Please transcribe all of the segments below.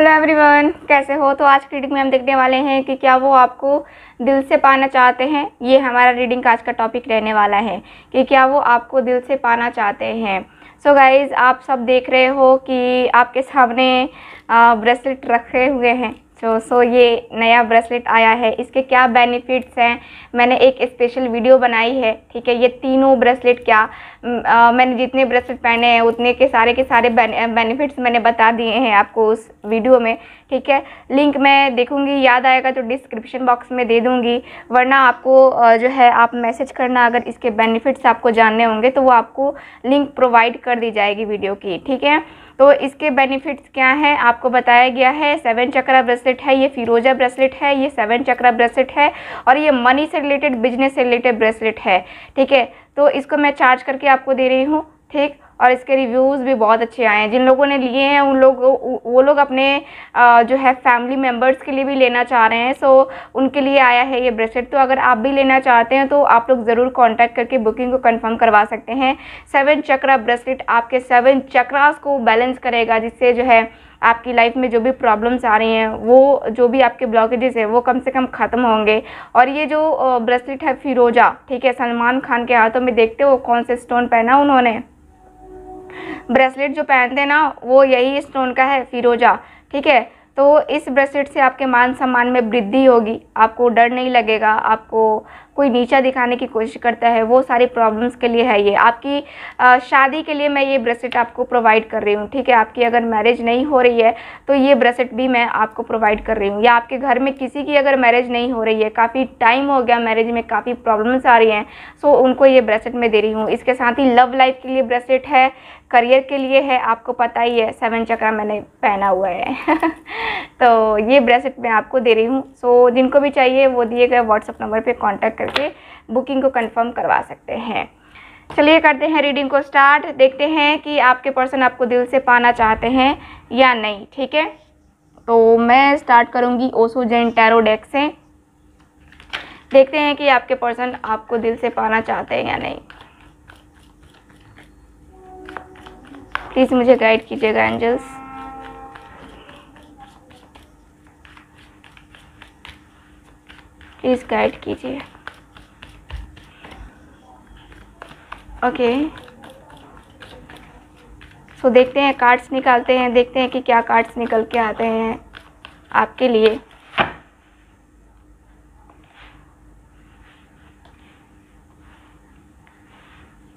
hello everyone कैसे हो तो आज की रीडिंग में हम देखने वाले हैं कि क्या वो आपको दिल से पाना चाहते हैं ये हमारा रीडिंग का आज का टॉपिक रहने वाला है कि क्या वो आपको दिल से पाना चाहते हैं सो so गाइज़ आप सब देख रहे हो कि आपके सामने ब्रेसलेट रखे हुए हैं जो सो ये नया ब्रेसलेट आया है इसके क्या बेनिफिट्स हैं मैंने एक स्पेशल वीडियो बनाई है ठीक है ये तीनों ब्रेसलेट क्या आ, मैंने जितने ब्रेसलेट पहने हैं उतने के सारे के सारे बेनिफिट्स मैंने बता दिए हैं आपको उस वीडियो में ठीक है लिंक मैं देखूँगी याद आएगा तो डिस्क्रिप्शन बॉक्स में दे दूँगी वरना आपको जो है आप मैसेज करना अगर इसके बेनिफिट्स आपको जानने होंगे तो वो आपको लिंक प्रोवाइड कर दी जाएगी वीडियो की ठीक है तो इसके बेनिफिट्स क्या हैं आपको बताया गया है सेवन चक्रा ब्रेसलेट है ये फिरोजा ब्रेसलेट है ये सेवन चक्रा ब्रेसलेट है और ये मनी से रिलेटेड बिजनेस से रिलेटेड ब्रेसलेट है ठीक है तो इसको मैं चार्ज करके आपको दे रही हूँ ठीक और इसके रिव्यूज़ भी बहुत अच्छे आए हैं जिन लोगों ने लिए हैं उन लोग वो लोग अपने जो है फैमिली मेम्बर्स के लिए भी लेना चाह रहे हैं सो उनके लिए आया है ये ब्रेसलेट तो अगर आप भी लेना चाहते हैं तो आप लोग ज़रूर कॉन्टैक्ट करके बुकिंग को कन्फर्म करवा सकते हैं सेवन चक्रा ब्रेसलेट आपके सेवन चक्रास को बैलेंस करेगा जिससे जो है आपकी लाइफ में जो भी प्रॉब्लम्स आ रही हैं वो जो भी आपके ब्लॉकेजेस है वो कम से कम ख़त्म होंगे और ये जो ब्रेसलेट है फिरोजा ठीक है सलमान खान के हाथों में देखते हो कौन से स्टोन पहना उन्होंने ब्रेसलेट जो पहनते हैं ना वो यही स्टोन का है फिरोजा ठीक है तो इस ब्रेसलेट से आपके मान सम्मान में वृद्धि होगी आपको डर नहीं लगेगा आपको कोई नीचा दिखाने की कोशिश करता है वो सारे प्रॉब्लम्स के लिए है ये आपकी शादी के लिए मैं ये ब्रेसलेट आपको प्रोवाइड कर रही हूँ ठीक है आपकी अगर मैरिज नहीं हो रही है तो ये ब्रेसलेट भी मैं आपको प्रोवाइड कर रही हूँ या आपके घर में किसी की अगर मैरिज नहीं हो रही है काफ़ी टाइम हो गया मैरिज में काफ़ी प्रॉब्लम्स आ रही हैं सो तो उनको ये ब्रेसलेट मैं दे रही हूँ इसके साथ ही लव लाइफ के लिए ब्रेसलेट है करियर के लिए है आपको पता ही है सेवन चक्रा मैंने पहना हुआ है तो ये ब्रेसलेट मैं आपको दे रही हूँ सो जिनको भी चाहिए वो दिए गए व्हाट्सअप नंबर पर कॉन्टैक्ट करके बुकिंग को कंफर्म करवा सकते हैं चलिए करते हैं रीडिंग को स्टार्ट देखते हैं कि आपके पर्सन आपको दिल से पाना चाहते हैं या नहीं ठीक है तो मैं स्टार्ट करूँगी ओसो जैन टैरोडेक से देखते हैं कि आपके पर्सन आपको दिल से पाना चाहते हैं या नहीं प्लीज़ मुझे गाइड कीजिएगा एंजल्स प्लीज़ गाइड कीजिए ओके सो देखते हैं कार्ड्स निकालते हैं देखते हैं कि क्या कार्ड्स निकल के आते हैं आपके लिए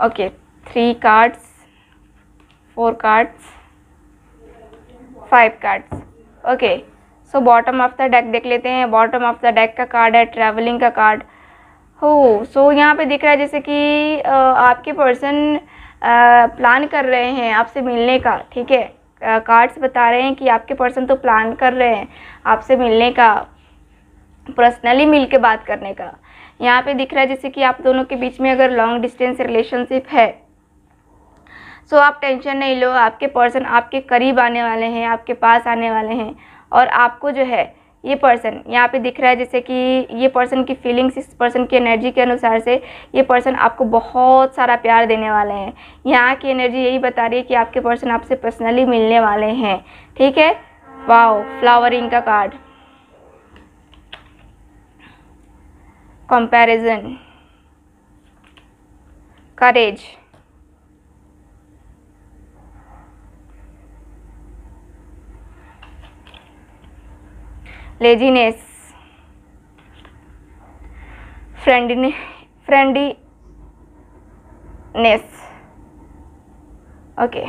okay three cards four cards five cards okay so bottom of the deck देख लेते हैं बॉटम ऑफ द डेक का कार्ड है ट्रैवलिंग का कार्ड हो सो यहाँ पे दिख रहा है जैसे कि आपके पर्सन प्लान कर रहे हैं आपसे मिलने का ठीक है कार्ड्स बता रहे हैं कि आपके पर्सन तो प्लान कर रहे हैं आपसे मिलने का पर्सनली मिल के बात करने का यहाँ पे दिख रहा है जैसे कि आप दोनों के बीच में अगर लॉन्ग डिस्टेंस रिलेशनशिप है सो आप टेंशन नहीं लो आपके पर्सन आपके करीब आने वाले हैं आपके पास आने वाले हैं और आपको जो है ये पर्सन यहाँ पे दिख रहा है जैसे कि ये पर्सन की फीलिंग्स इस पर्सन की एनर्जी के अनुसार से ये पर्सन आपको बहुत सारा प्यार देने वाले हैं यहाँ की एनर्जी यही बता रही है कि आपके पर्सन आपसे पर्सनली मिलने वाले हैं ठीक है वाओ फ्लावरिंग का कार्ड कंपैरिजन करेज लेजीनेस फ्रेंडने फ्रेंडीनेस ओके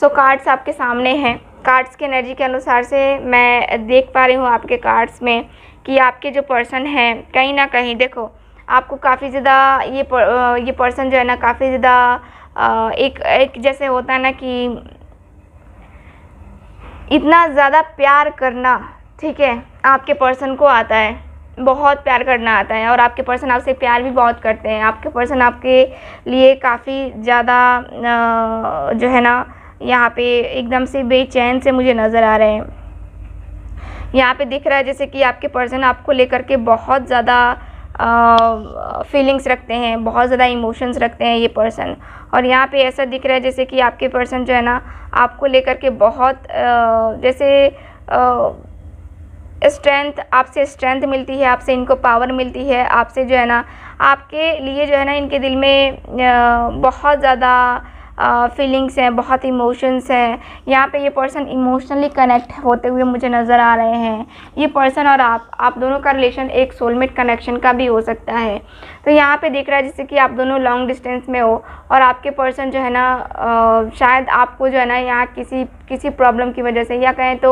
सो कार्ड्स आपके सामने हैं कार्ड्स के एनर्जी के अनुसार से मैं देख पा रही हूँ आपके कार्ड्स में कि आपके जो पर्सन हैं कहीं ना कहीं देखो आपको काफ़ी ज़्यादा ये पर, ये पर्सन जो है ना काफ़ी ज़्यादा एक एक जैसे होता है ना कि इतना ज़्यादा प्यार करना ठीक है आपके पर्सन को आता है बहुत प्यार करना आता है और आपके पर्सन आपसे प्यार भी बहुत करते हैं आपके पर्सन आपके लिए काफ़ी ज़्यादा जो है ना यहाँ पे एकदम से बेचैन से मुझे नज़र आ रहे हैं यहाँ पे दिख रहा है जैसे कि आपके पर्सन आपको लेकर के बहुत ज़्यादा फीलिंग्स रखते हैं बहुत ज़्यादा इमोशंस रखते हैं ये पर्सन और यहाँ पे ऐसा दिख रहा है जैसे कि आपके पर्सन जो है ना आपको लेकर के बहुत आ, जैसे आ, स्ट्रेंथ आपसे स्ट्रेंथ मिलती है आपसे इनको पावर मिलती है आपसे जो है ना आपके लिए जो है ना इनके दिल में बहुत ज़्यादा फीलिंग्स हैं बहुत इमोशंस हैं यहाँ पे ये पर्सन इमोशनली कनेक्ट होते हुए मुझे नज़र आ रहे हैं ये पर्सन और आप आप दोनों का रिलेशन एक सोलमेट कनेक्शन का भी हो सकता है तो यहाँ पे देख रहा है जैसे कि आप दोनों लॉन्ग डिस्टेंस में हो और आपके पर्सन जो है ना शायद आपको जो है ना यहाँ किसी किसी प्रॉब्लम की वजह से या कहें तो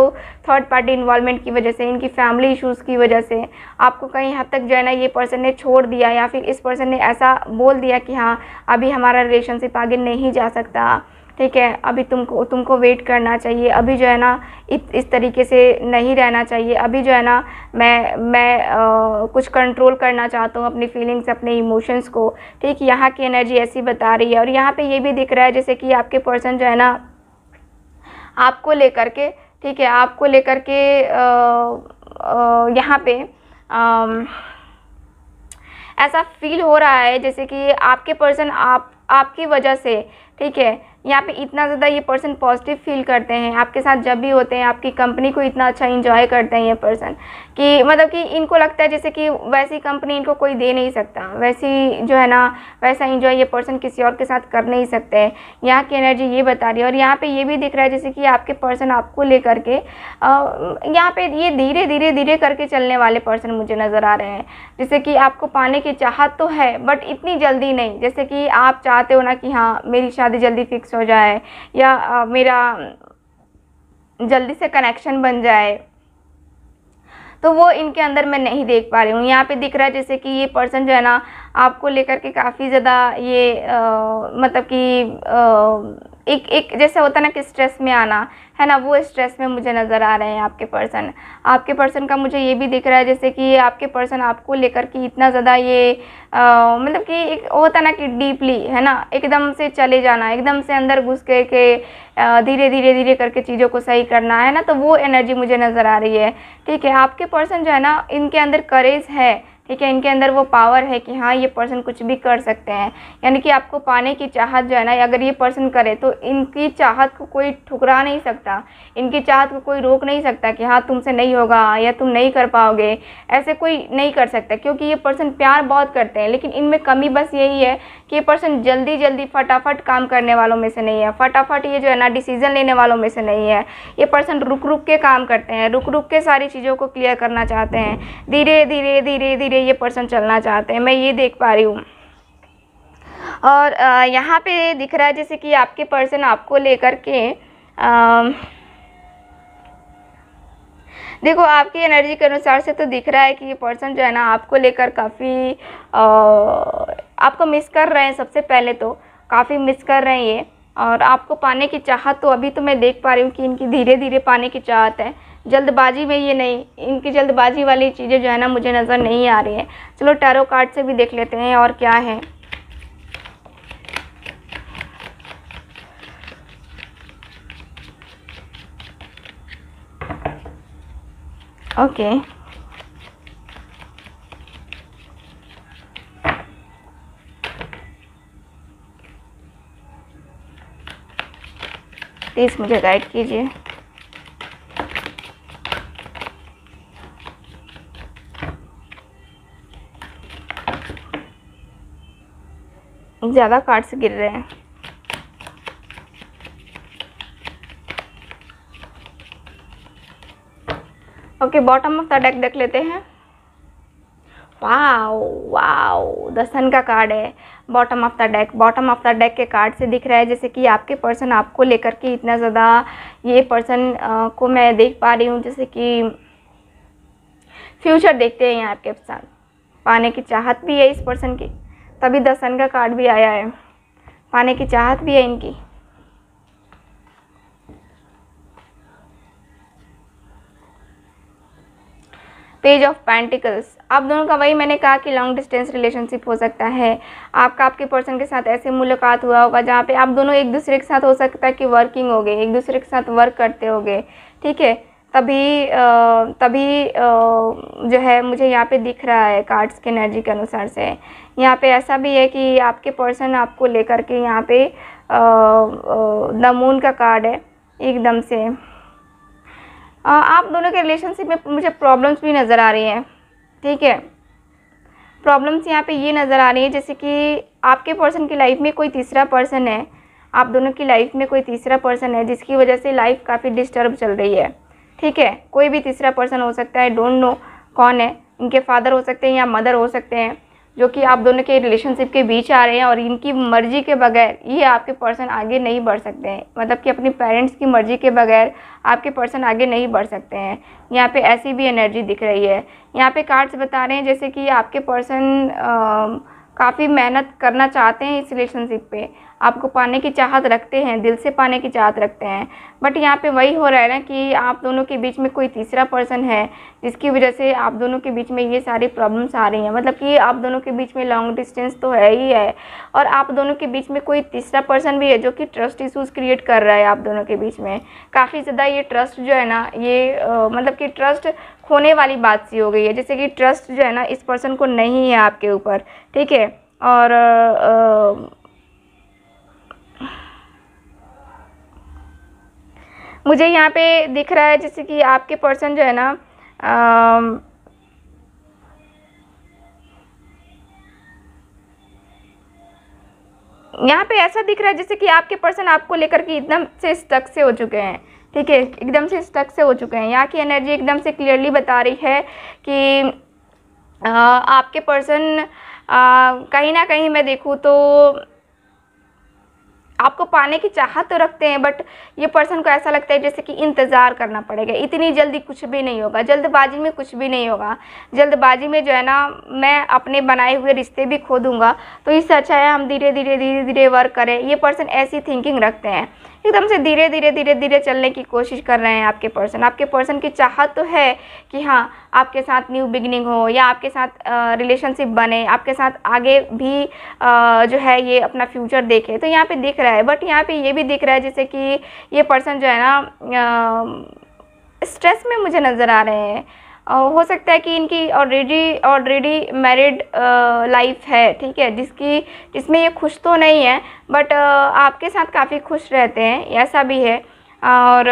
थर्ड पार्टी इन्वॉल्वमेंट की वजह से इनकी फैमिली इश्यूज़ की वजह से आपको कहीं हद तक जो है ना ये पर्सन ने छोड़ दिया या फिर इस पर्सन ने ऐसा बोल दिया कि हाँ अभी हमारा रिलेशनशिप आगे नहीं जा सकता ठीक है अभी तुमको तुमको वेट करना चाहिए अभी जो है ना इस तरीके से नहीं रहना चाहिए अभी जो है ना मैं मैं आ, कुछ कंट्रोल करना चाहता हूँ अपनी फीलिंग्स अपने इमोशंस को ठीक यहाँ की एनर्जी ऐसी बता रही है और यहाँ पे ये भी दिख रहा है जैसे कि आपके पर्सन जो है ना आपको लेकर के ठीक है आपको लेकर के यहाँ पे ऐसा फील हो रहा है जैसे कि आपके पर्सन आप आपकी वजह से ठीक है यहाँ पे इतना ज़्यादा ये पर्सन पॉजिटिव फील करते हैं आपके साथ जब भी होते हैं आपकी कंपनी को इतना अच्छा इन्जॉय करते हैं ये पर्सन कि मतलब कि इनको लगता है जैसे कि वैसी कंपनी इनको कोई दे नहीं सकता वैसी जो है ना वैसा इंजॉय ये पर्सन किसी और के साथ कर नहीं सकते हैं यहाँ की एनर्जी ये बता रही है और यहाँ पर ये भी दिख रहा है जैसे कि आपके पर्सन आपको ले करके यहाँ पर ये धीरे धीरे धीरे करके चलने वाले पर्सन मुझे नज़र आ रहे हैं जैसे कि आपको पाने की चाहत तो है बट इतनी जल्दी नहीं जैसे कि आप चाहते हो ना कि हाँ मेरी शादी जल्दी फिक्स हो हो जाए या आ, मेरा जल्दी से कनेक्शन बन जाए तो वो इनके अंदर मैं नहीं देख पा रही हूँ यहाँ पे दिख रहा है जैसे कि ये पर्सन जो है ना आपको लेकर के काफ़ी ज़्यादा ये आ, मतलब कि एक एक जैसे होता है ना कि स्ट्रेस में आना है ना वो स्ट्रेस में मुझे नज़र आ रहे हैं आपके पर्सन आपके पर्सन का मुझे ये भी दिख रहा है जैसे कि आपके पर्सन आपको लेकर के इतना ज़्यादा ये मतलब कि एक होता ना कि डीपली है ना एकदम से चले जाना एकदम से अंदर घुस के के धीरे धीरे धीरे करके चीज़ों को सही करना है ना तो वो एनर्जी मुझे नज़र आ रही है ठीक है आपके पर्सन जो है ना इनके अंदर करेज है ठीक है इनके अंदर वो पावर है कि हाँ ये पर्सन कुछ भी कर सकते हैं यानी कि आपको पाने की चाहत जो है ना अगर ये पर्सन करे तो इनकी चाहत को कोई ठुकरा नहीं सकता इनकी चाहत को कोई रोक नहीं सकता कि हाँ तुमसे नहीं होगा या तुम नहीं कर पाओगे ऐसे कोई नहीं कर सकता क्योंकि ये पर्सन प्यार बहुत करते हैं लेकिन इनमें कमी बस यही है कि ये पर्सन जल्दी जल्दी फटाफट काम करने वालों में से नहीं है फटाफट ये जो है ना डिसीज़न लेने वालों में से नहीं है ये पर्सन रुक रुक के काम करते हैं रुक रुक के सारी चीज़ों को क्लियर करना चाहते हैं धीरे धीरे धीरे धीरे लिए ये पर्सन चलना चाहते हैं मैं ये देख पा रही हूँ और यहाँ पे दिख रहा है जैसे कि आपके पर्सन आपको लेकर के आ, देखो आपकी एनर्जी के अनुसार से तो दिख रहा है कि ये पर्सन जो है ना आपको लेकर काफ़ी आपको मिस कर रहे हैं सबसे पहले तो काफ़ी मिस कर रहे हैं ये और आपको पाने की चाहत तो अभी तो मैं देख पा रही हूँ कि इनकी धीरे धीरे पाने की चाहत है जल्दबाजी में ये नहीं इनकी जल्दबाजी वाली चीज़ें जो है ना मुझे नज़र नहीं आ रही है चलो टैरो कार्ड से भी देख लेते हैं और क्या है ओके प्लीज़ मुझे गाइड कीजिए ज़्यादा कार्ड्स गिर रहे हैं okay bottom of the deck देख लेते हैं वाओ वाओ द सन का कार्ड है bottom of the deck bottom of the deck के कार्ड से दिख रहा है जैसे कि आपके पर्सन आपको लेकर के इतना ज़्यादा ये पर्सन को मैं देख पा रही हूँ जैसे कि फ्यूचर देखते हैं यहाँ आपके साथ पाने की चाहत भी है इस पर्सन की तभी दसन का कार्ड भी आया है पाने की चाहत भी है इनकी पेज ऑफ पैंटिकल्स आप दोनों का वही मैंने कहा कि लॉन्ग डिस्टेंस रिलेशनशिप हो सकता है आपका आपके पर्सन के साथ ऐसे मुलाकात हुआ होगा जहाँ पे आप दोनों एक दूसरे के साथ हो सकता है कि वर्किंग हो गए एक दूसरे के साथ वर्क करते हो गए ठीक है तभी तभी जो है मुझे यहाँ पे दिख रहा है कार्ड्स के एनर्जी के अनुसार से यहाँ पे ऐसा भी है कि आपके पर्सन आपको लेकर के यहाँ पे द मून का कार्ड है एकदम से आप दोनों के रिलेशनशिप में मुझे प्रॉब्लम्स भी नज़र आ रही हैं ठीक है प्रॉब्लम्स यहाँ पे ये नज़र आ रही है जैसे कि आपके पर्सन की लाइफ में कोई तीसरा पर्सन है आप दोनों की लाइफ में कोई तीसरा पर्सन है जिसकी वजह से लाइफ काफ़ी डिस्टर्ब चल रही है ठीक है कोई भी तीसरा पर्सन हो सकता है डोंट नो कौन है इनके फादर हो सकते हैं या मदर हो सकते हैं जो कि आप दोनों के रिलेशनशिप के बीच आ रहे हैं और इनकी मर्जी के बगैर ये आपके पर्सन आगे नहीं बढ़ सकते हैं मतलब कि अपने पेरेंट्स की मर्जी के बगैर आपके पर्सन आगे नहीं बढ़ सकते हैं यहाँ पे ऐसी भी एनर्जी दिख रही है यहाँ पे कार्ड्स बता रहे हैं जैसे कि आपके पर्सन काफ़ी मेहनत करना चाहते हैं इस रिलेशनशिप पर आपको पाने की चाहत रखते हैं दिल से पाने की चाहत रखते हैं बट यहाँ पे वही हो रहा है ना कि आप दोनों के बीच में कोई तीसरा पर्सन है जिसकी वजह से आप दोनों के बीच में ये सारी प्रॉब्लम्स आ रही हैं मतलब कि आप दोनों के बीच में लॉन्ग डिस्टेंस तो है ही है और आप दोनों के बीच में कोई तीसरा पर्सन भी है जो कि ट्रस्ट इशूज़ क्रिएट कर रहा है आप दोनों के बीच में काफ़ी ज़्यादा ये ट्रस्ट जो है ना ये मतलब कि ट्रस्ट खोने वाली बात सी हो गई है जैसे कि ट्रस्ट जो है ना इस पर्सन को नहीं है आपके ऊपर ठीक है और आ, आ, मुझे यहाँ पे दिख रहा है जैसे कि आपके पर्सन जो है ना यहाँ पे ऐसा दिख रहा है जैसे कि आपके पर्सन आपको लेकर के एकदम से स्टक से हो चुके हैं ठीक है एकदम से स्टक से हो चुके हैं यहाँ की एनर्जी एकदम से क्लियरली बता रही है कि आ, आपके पर्सन कहीं ना कहीं मैं देखूँ तो आपको पाने की चाहत तो रखते हैं बट ये पर्सन को ऐसा लगता है जैसे कि इंतज़ार करना पड़ेगा इतनी जल्दी कुछ भी नहीं होगा जल्दबाजी में कुछ भी नहीं होगा जल्दबाजी में जो है ना मैं अपने बनाए हुए रिश्ते भी खो दूंगा तो इससे अच्छा है हम धीरे धीरे धीरे धीरे वर्क करें ये पर्सन ऐसी थिंकिंग रखते हैं एकदम से धीरे धीरे धीरे धीरे चलने की कोशिश कर रहे हैं आपके पर्सन आपके पर्सन की चाहत तो है कि हाँ आपके साथ न्यू बिगनिंग हो या आपके साथ रिलेशनशिप बने आपके साथ आगे भी आ, जो है ये अपना फ्यूचर देखे तो यहाँ पे दिख रहा है बट यहाँ पे ये भी दिख रहा है जैसे कि ये पर्सन जो है ना स्ट्रेस में मुझे नज़र आ रहे हैं हो सकता है कि इनकी ऑलरेडी ऑलरेडी मैरिड लाइफ है ठीक है जिसकी जिसमें ये खुश तो नहीं है बट आपके साथ काफ़ी खुश रहते हैं ऐसा भी है और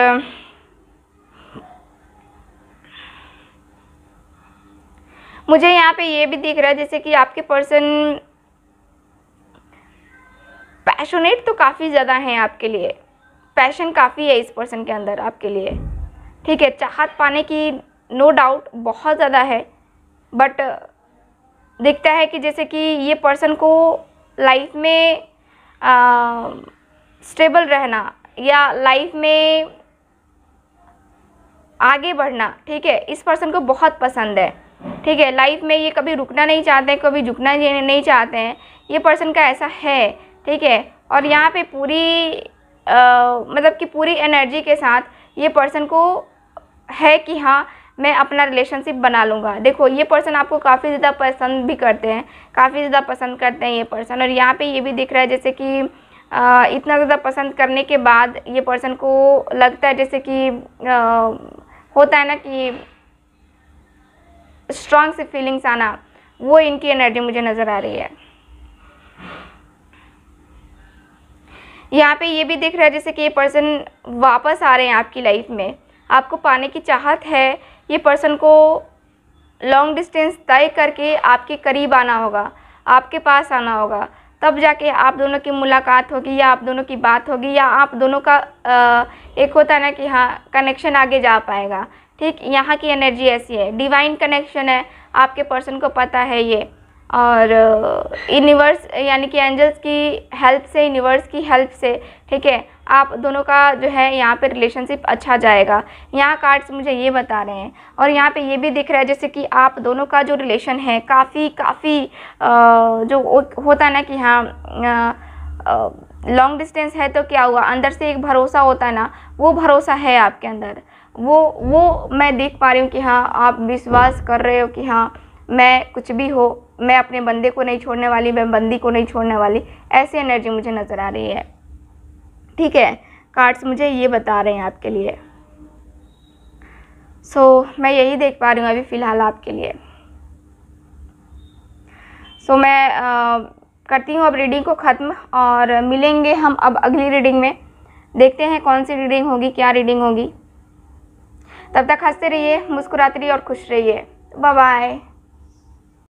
मुझे यहाँ पे ये भी दिख रहा है जैसे कि आपके पर्सन पैशनेट तो काफ़ी ज़्यादा हैं आपके लिए पैशन काफ़ी है इस पर्सन के अंदर आपके लिए ठीक है चाहत पाने की नो no डाउट बहुत ज़्यादा है बट दिखता है कि जैसे कि ये पर्सन को लाइफ में स्टेबल रहना या लाइफ में आगे बढ़ना ठीक है इस पर्सन को बहुत पसंद है ठीक है लाइफ में ये कभी रुकना नहीं चाहते हैं कभी झुकना नहीं चाहते हैं ये पर्सन का ऐसा है ठीक है और यहाँ पे पूरी आ, मतलब कि पूरी एनर्जी के साथ ये पर्सन को है कि हाँ मैं अपना रिलेशनशिप बना लूँगा देखो ये पर्सन आपको काफ़ी ज़्यादा पसंद भी करते हैं काफ़ी ज़्यादा पसंद करते हैं ये पर्सन और यहाँ पे ये भी दिख रहा है जैसे कि आ, इतना ज़्यादा पसंद करने के बाद ये पर्सन को लगता है जैसे कि आ, होता है ना कि स्ट्रांग सी फीलिंग्स आना वो इनकी एनर्जी मुझे नज़र आ रही है यहाँ पे ये भी दिख रहा है जैसे कि ये पर्सन वापस आ रहे हैं आपकी लाइफ में आपको पाने की चाहत है ये पर्सन को लॉन्ग डिस्टेंस तय करके आपके करीब आना होगा आपके पास आना होगा तब जाके आप दोनों की मुलाकात होगी या आप दोनों की बात होगी या आप दोनों का आ, एक होता है ना कि हाँ कनेक्शन आगे जा पाएगा ठीक यहाँ की एनर्जी ऐसी है डिवाइन कनेक्शन है आपके पर्सन को पता है ये और यूनिवर्स यानी कि एंजल्स की हेल्प से यूनिवर्स की हेल्प से ठीक है आप दोनों का जो है यहाँ पे रिलेशनशिप अच्छा जाएगा यहाँ कार्ड्स मुझे ये बता रहे हैं और यहाँ पे ये भी दिख रहा है जैसे कि आप दोनों का जो रिलेशन है काफ़ी काफ़ी जो होता है ना कि हाँ लॉन्ग डिस्टेंस है तो क्या हुआ अंदर से एक भरोसा होता है ना वो भरोसा है आपके अंदर वो वो मैं देख पा रही हूँ कि हाँ आप विश्वास कर रहे हो कि हाँ मैं कुछ भी हो मैं अपने बंदे को नहीं छोड़ने वाली मैं बंदी को नहीं छोड़ने वाली ऐसी एनर्जी मुझे नज़र आ रही है ठीक है कार्ड्स मुझे ये बता रहे हैं आपके लिए सो so, मैं यही देख पा रही हूँ अभी फ़िलहाल आपके लिए सो so, मैं आ, करती हूँ अब रीडिंग को ख़त्म और मिलेंगे हम अब अगली रीडिंग में देखते हैं कौन सी रीडिंग होगी क्या रीडिंग होगी तब तक हंसते रहिए मुस्कुराते रहिए और खुश रहिए बाय बाय